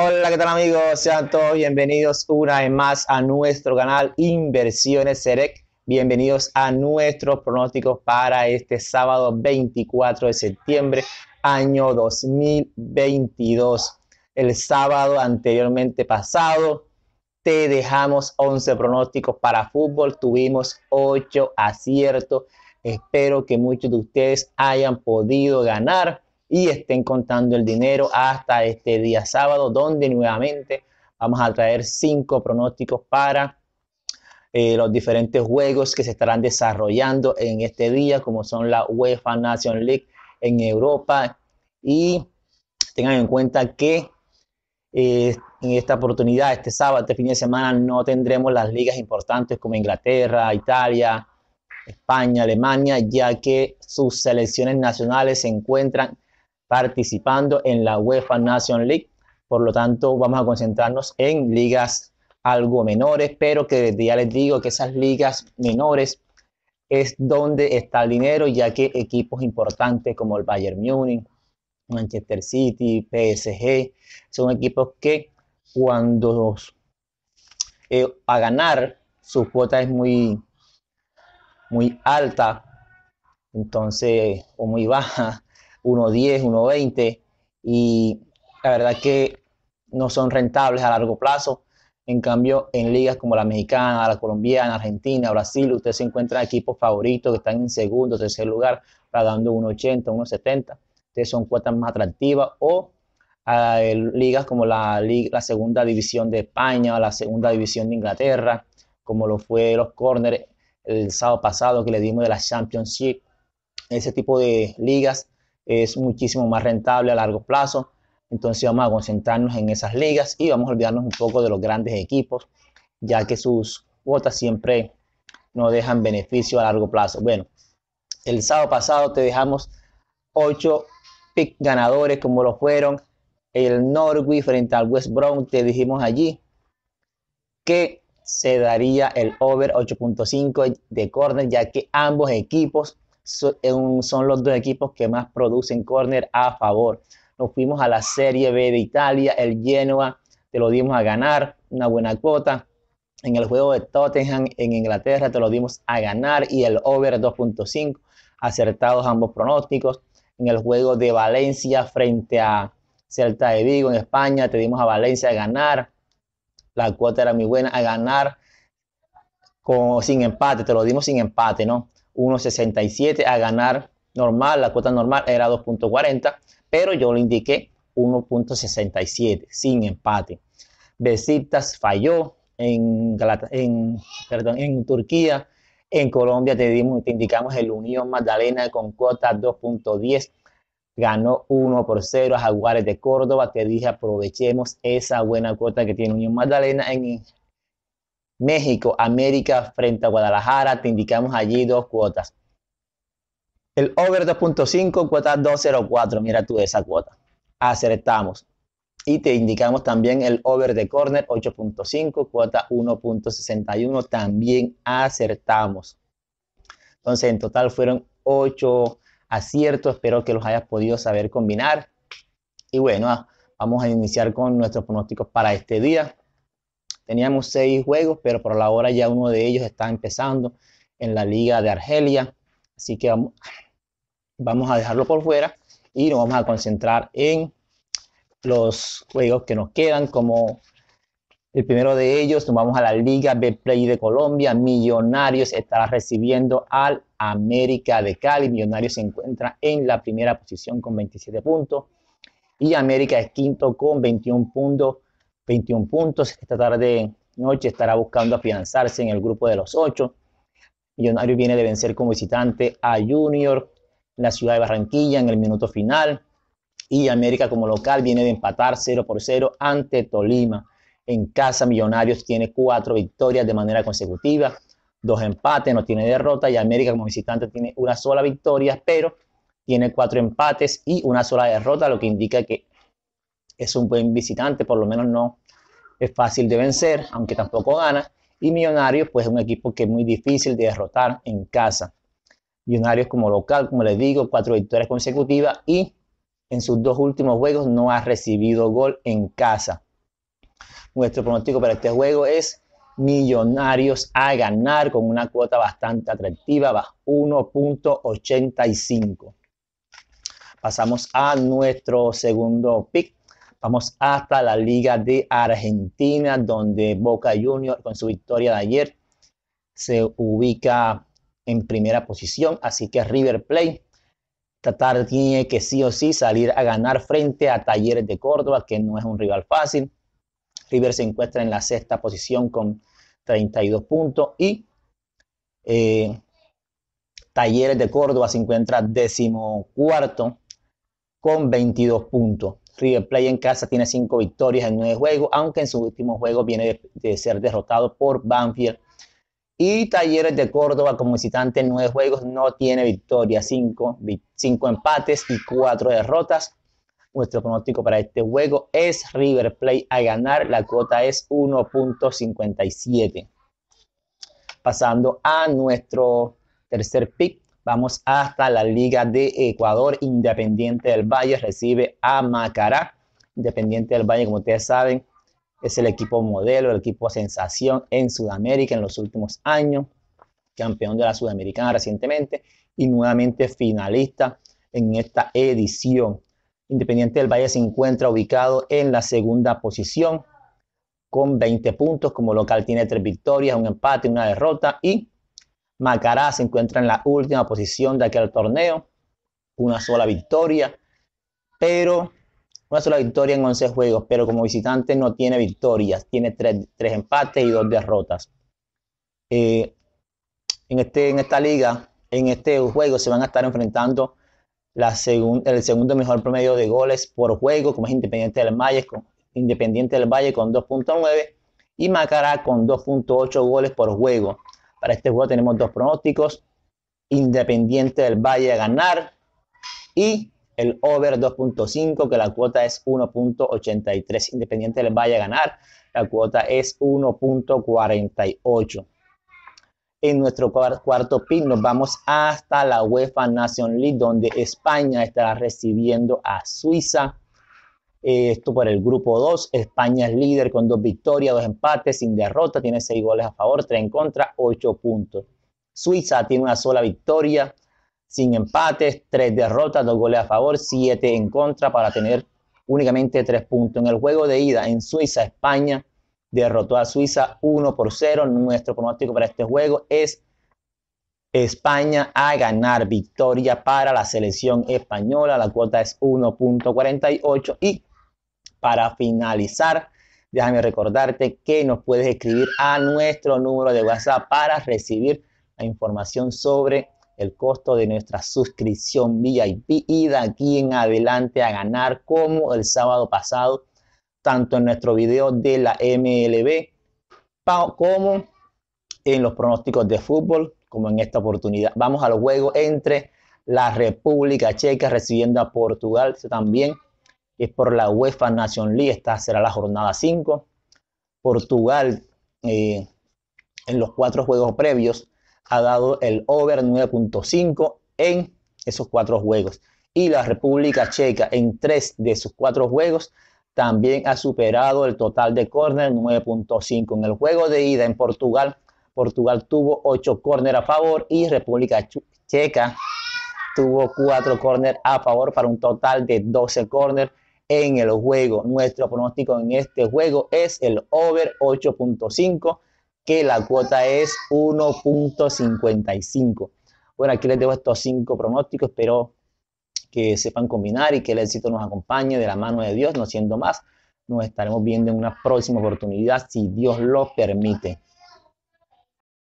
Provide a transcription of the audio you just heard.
Hola, ¿qué tal amigos? Sean todos bienvenidos una vez más a nuestro canal Inversiones Serec. Bienvenidos a nuestros pronósticos para este sábado 24 de septiembre, año 2022. El sábado anteriormente pasado te dejamos 11 pronósticos para fútbol, tuvimos 8 aciertos. Espero que muchos de ustedes hayan podido ganar y estén contando el dinero hasta este día sábado, donde nuevamente vamos a traer cinco pronósticos para eh, los diferentes juegos que se estarán desarrollando en este día, como son la UEFA Nation League en Europa. Y tengan en cuenta que eh, en esta oportunidad, este sábado, este fin de semana, no tendremos las ligas importantes como Inglaterra, Italia, España, Alemania, ya que sus selecciones nacionales se encuentran participando en la UEFA Nation League. Por lo tanto, vamos a concentrarnos en ligas algo menores, pero que ya les digo que esas ligas menores es donde está el dinero, ya que equipos importantes como el Bayern Múnich, Manchester City, PSG, son equipos que cuando eh, a ganar su cuota es muy, muy alta, entonces, o muy baja, 1.10, 1.20 y la verdad que no son rentables a largo plazo. En cambio, en ligas como la mexicana, la colombiana, Argentina, Brasil, usted se encuentra equipos favoritos que están en segundo, tercer lugar, pagando 1.80, 1.70. Ustedes son cuotas más atractivas o ligas como la, la segunda división de España, la segunda división de Inglaterra, como lo fue los corners el sábado pasado que le dimos de la Championship. Ese tipo de ligas es muchísimo más rentable a largo plazo. Entonces vamos a concentrarnos en esas ligas y vamos a olvidarnos un poco de los grandes equipos, ya que sus cuotas siempre no dejan beneficio a largo plazo. Bueno, el sábado pasado te dejamos ocho pick ganadores como lo fueron el Norwich frente al West Brom. Te dijimos allí que se daría el over 8.5 de corner, ya que ambos equipos eh, son los dos equipos que más producen córner a favor. Nos fuimos a la Serie B de Italia, el Genoa, te lo dimos a ganar, una buena cuota. En el juego de Tottenham en Inglaterra te lo dimos a ganar y el over 2.5, acertados ambos pronósticos. En el juego de Valencia frente a Celta de Vigo en España, te dimos a Valencia a ganar. La cuota era muy buena, a ganar con, sin empate, te lo dimos sin empate, ¿no? 1.67 a ganar normal, la cuota normal era 2.40, pero yo le indiqué 1.67 sin empate. Besiktas falló en, en, en Turquía, en Colombia te, dimos, te indicamos el Unión Magdalena con cuota 2.10, ganó 1 por 0 a Jaguares de Córdoba, te dije aprovechemos esa buena cuota que tiene Unión Magdalena en México, América frente a Guadalajara, te indicamos allí dos cuotas. El over 2.5, cuota 204, mira tú esa cuota. Acertamos. Y te indicamos también el over de corner 8.5, cuota 1.61, también acertamos. Entonces, en total fueron 8 aciertos, espero que los hayas podido saber combinar. Y bueno, vamos a iniciar con nuestros pronósticos para este día. Teníamos seis juegos, pero por la hora ya uno de ellos está empezando en la Liga de Argelia. Así que vamos, a dejarlo por fuera y nos vamos a concentrar en los juegos que nos quedan, como el primero de ellos, tomamos a la Liga B-Play de Colombia. Millonarios estará recibiendo al América de Cali. Millonarios se encuentra en la primera posición con 27 puntos y América es quinto con 21 puntos. 21 puntos. Esta tarde noche estará buscando afianzarse en el grupo de los ocho. Millonarios viene de vencer como visitante a Junior la ciudad de Barranquilla en el minuto final. Y América como local viene de empatar 0 por 0 ante Tolima. En casa Millonarios tiene cuatro victorias de manera consecutiva, dos empates, no tiene derrota y América como visitante tiene una sola victoria, pero tiene cuatro empates y una sola derrota, lo que indica que es un buen visitante, por lo menos no es fácil de vencer, aunque tampoco gana. Y Millonarios, pues es un equipo que es muy difícil de derrotar en casa. Millonarios como local, como les digo, cuatro victorias consecutivas y en sus dos últimos juegos no ha recibido gol en casa. Nuestro pronóstico para este juego es Millonarios a ganar con una cuota bastante atractiva, Va 1.85. Pasamos a nuestro segundo pick Vamos hasta la Liga de Argentina, donde Boca Juniors con su victoria de ayer se ubica en primera posición. Así que River Plate Tatar tiene que sí o sí salir a ganar frente a Talleres de Córdoba, que no es un rival fácil. River se encuentra en la sexta posición con 32 puntos y eh, Talleres de Córdoba se encuentra décimo cuarto con 22 puntos. River Play en casa tiene cinco victorias en nueve juegos, aunque en su último juego viene de, ser derrotado por Banfield. Y Talleres de Córdoba como visitante en nueve juegos no tiene victoria, cinco, empates y cuatro derrotas. Nuestro pronóstico para este juego es River Play a ganar, la cuota es 1.57. Pasando a nuestro tercer pick, Vamos hasta la Liga de Ecuador. Independiente del Valle recibe a Macará. Independiente del Valle, como ustedes saben, es el equipo modelo, el equipo sensación en Sudamérica en los últimos años. Campeón de la Sudamericana recientemente y nuevamente finalista en esta edición. Independiente del Valle se encuentra ubicado en la segunda posición con 20 puntos. Como local tiene tres victorias, un empate, una derrota y Macará se encuentra en la última posición de aquel torneo, una sola victoria, pero una sola victoria en 11 juegos, pero como visitante no tiene victorias, tiene tres, empates y dos derrotas. Eh, en, este, en esta liga, en este juego, se van a estar enfrentando el segundo mejor promedio de goles por juego, como es Independiente del Valle con, Independiente del Valle con 2.9 y Macará con 2.8 goles por juego. Para este juego tenemos dos pronósticos. Independiente del Valle a ganar y el over 2.5, que la cuota es 1.83. Independiente del Valle a ganar, la cuota es 1.48. En nuestro cuarto pick nos vamos hasta la UEFA Nation League, donde España estará recibiendo a Suiza. Eh, esto por el grupo 2. España es líder con dos victorias, dos empates, sin derrota. Tiene seis goles a favor, tres en contra, ocho puntos. Suiza tiene una sola victoria, sin empates, tres derrotas, dos goles a favor, siete en contra para tener únicamente tres puntos. En el juego de ida en Suiza, España derrotó a Suiza 1 por 0. Nuestro pronóstico para este juego es España a ganar victoria para la selección española. La cuota es 1.48 y para finalizar, déjame recordarte que nos puedes escribir a nuestro número de WhatsApp para recibir la información sobre el costo de nuestra suscripción VIP y de aquí en adelante a ganar como el sábado pasado, tanto en nuestro video de la MLB como en los pronósticos de fútbol, como en esta oportunidad. Vamos a los juegos entre la República Checa recibiendo a Portugal también es por la UEFA Nation League, esta será la jornada 5. Portugal, eh, en los cuatro juegos previos, ha dado el over 9.5 en esos cuatro juegos. Y la República Checa, en tres de sus cuatro juegos, también ha superado el total de córner 9.5. En el juego de ida en Portugal, Portugal tuvo 8 córner a favor y República Checa tuvo 4 córner a favor para un total de 12 córner en el juego. Nuestro pronóstico en este juego es el over 8.5, que la cuota es 1.55. Bueno, aquí les dejo estos cinco pronósticos, espero que sepan combinar y que el éxito nos acompañe de la mano de Dios, no siendo más. Nos estaremos viendo en una próxima oportunidad, si Dios lo permite.